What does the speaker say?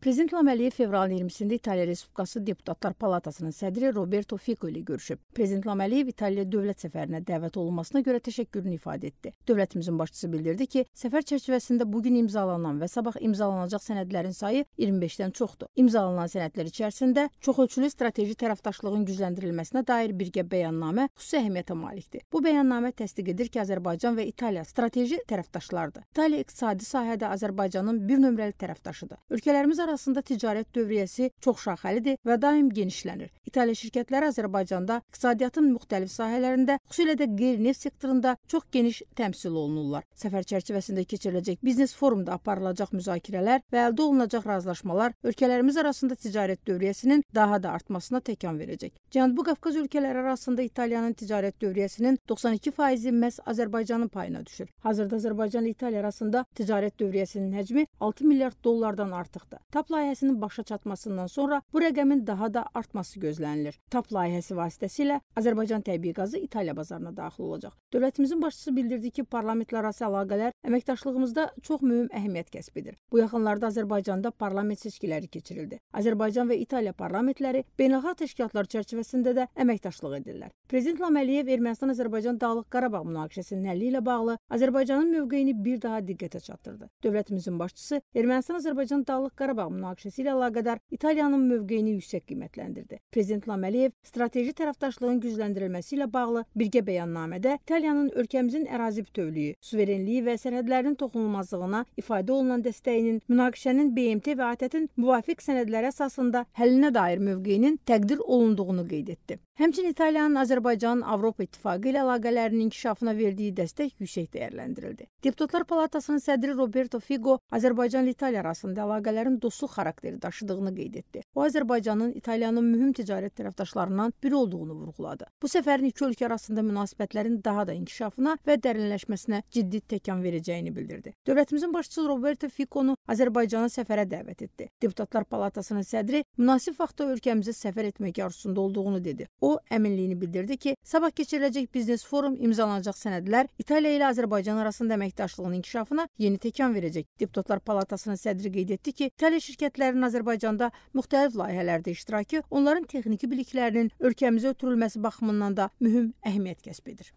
Prezident Laməliyev fevralın 20-də İtaliya Respublikası Deputatlar Palatasının sədri Roberto Fico ilə görüşüb. Prezident Laməliyev İtaliya dövlət səfərinə dəvət olunmasına görə təşəkkürünü ifadə etdi. Dövlətimizin başçısı bildirdi ki, səfər çərçivəsində bu gün imzalanan və sabah imzalanacaq sənədlərin sayı 25-dən çoxdur. İmzalanan sənədlər içərisində çoxölçülü strateji tərəfdaşlığın gücləndirilməsinə dair birgə bəyannamə xüsusi əhəmiyyətə malikdir. Bu bəyannamə təsdiq edir ki, Azərbaycan və İtaliya strateji tərəfdaşlardır. İtaliya iqtisadi sahədə Azərbaycanın bir nömrəli tərəfdaşıdır. Ölkələrimiz arasında arasında ticarət dövriyyəsi çoxşaxəlidir və daim genişlənir. İtaliya şirkətləri Azərbaycanda iqtisadiyyatın müxtəlif sahələrində, xüsusilə də qeyri-neft sektorunda çox geniş təmsil olunurlar. Səfər çərçivəsində keçiriləcək biznes forumda aparılacaq müzakirələr və əldə olunacaq razılaşmalar ölkələrimiz arasında ticarət dövriyyəsinin daha da artmasına təkan verəcək. Cənubi Qafqaz ölkələri arasında İtaliyanın ticarət dövriyyəsinin 92%-i məhz Azərbaycanın payına düşür. Hazırda Azərbaycan ilə İtaliya arasında ticarət dövriyyəsinin həcmi 6 milyard dollardan artıqdır. TAP layihəsinin başa çatmasından sonra bu rəqəmin daha da artması gözlənilir. TAP layihəsi vasitəsilə Azərbaycan təbii qazı İtaliya bazarına daxil olacaq. Dövlətimizin başçısı bildirdi ki, parlamentlərarası əlaqələr əməkdaşlığımızda çox mühüm əhəmiyyət kəsb edir. Bu yaxınlarda Azərbaycanda parlament seçkiləri keçirildi. Azərbaycan və İtaliya parlamentləri beynəlxalq təşkilatlar çərçivəsində də əməkdaşlıq edirlər. Prezident İlham Əliyev Ermənistan-Azərbaycan Dağlıq Qarabağ münaqişəsinin həlli ilə bağlı Azərbaycanın mövqeyini bir daha diqqətə çatdırdı. Dövlətimizin başçısı Ermənistan-Azərbaycan Dağlıq Qarabağ münaqişəsi ilə əlaqədar İtaliyanın mövqeyini yüksək qiymətləndirdi. Prezident Lamaliyev strateji tərəfdaşlığın gücləndirilməsi ilə bağlı birgə bəyannamədə İtaliyanın ölkəmizin ərazi bütövlüyü, suverenliyi və sərhədlərinin toxunulmazlığına ifadə olunan dəstəyinin münaqişənin BMT və ATƏT-in müvafiq sənədlərə əsasında həllinə dair mövqeyinin təqdir olunduğunu qeyd etdi. Həmçinin İtaliyanın Azərbaycanın Avropa İttifaqı ilə əlaqələrinin inkişafına verdiyi dəstək yüksək dəyərləndirildi. Deputatlar Palatasının sədri Roberto Figo Azərbaycanla İtaliya arasında əlaqələrin dost su xarakteri daşıdığını qeyd etdi. O Azərbaycanın İtaliyanın mühüm ticarət tərəfdaşlarından biri olduğunu vurğuladı. Bu səfərin iki ölkə arasında münasibətlərin daha da inkişafına və dərinləşməsinə ciddi təkan verəcəyini bildirdi. Dövlətimizin başçısı Roberto Fico-nu Azərbaycana səfərə dəvət etdi. Deputatlar Palatasının sədri münasib vaxtda ölkəmizə səfər etmək arzusunda olduğunu dedi. O, əminliyini bildirdi ki, sabah keçiriləcək biznes forum imzalanacaq sənədlər İtaliya ilə Azərbaycan arasında əməkdaşlığın inkişafına yeni təkan verəcək. Deputatlar Palatasının sədri qeyd etdi ki, İtaliya şirkətlərinin Azərbaycanda müxtəlif layihələrdə iştirakı onların texniki biliklərinin ölkəmizə ötürülməsi baxımından da mühüm əhəmiyyət kəsb edir.